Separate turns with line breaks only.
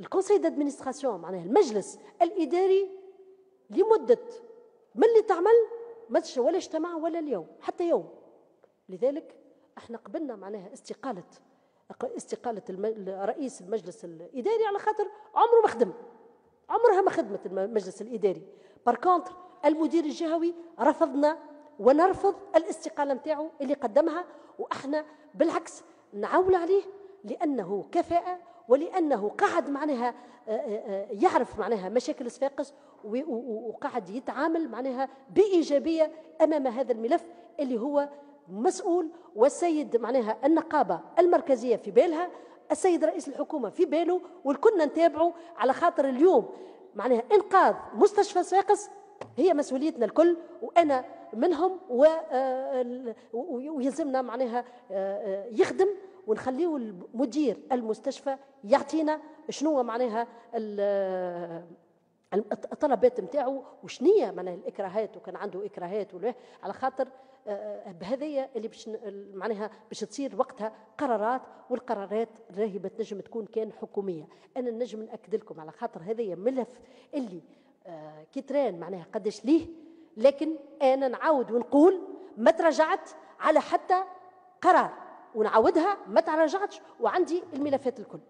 الكونسي دادمينستراسيون معناها المجلس الاداري لمده من اللي تعمل ما ولا اجتمع ولا اليوم حتى يوم لذلك احنا قبلنا معناها استقاله استقاله رئيس المجلس الاداري على خاطر عمره ما خدم عمرها ما خدمت المجلس الاداري كونتر المدير الجهوي رفضنا ونرفض الاستقاله نتاعو اللي قدمها واحنا بالعكس نعول عليه لانه كفاءه ولأنه قعد معناها آه، آه، آه، يعرف معناها مشاكل صفاقس وقعد يتعامل معناها بإيجابية أمام هذا الملف اللي هو مسؤول والسيد معناها النقابة المركزية في بالها السيد رئيس الحكومة في باله والكلنا نتابعه على خاطر اليوم معناها إنقاذ مستشفى صفاقس هي مسؤوليتنا الكل وأنا منهم ويلزمنا معناها يخدم ونخليه مدير المستشفى يعطينا شنو معناها الطلبات نتاعو وشنية معناها الاكراهات وكان عنده اكراهات ولا على خاطر آه، بهذايا اللي باش معناها باش تصير وقتها قرارات والقرارات راهي بتنجم تكون كان حكوميه انا نجم ناكد لكم على خاطر هذايا ملف اللي آه، كتران معناها قداش ليه لكن انا نعاود ونقول ما تراجعت على حتى قرار ونعودها ما تراجعتش وعندي الملفات الكل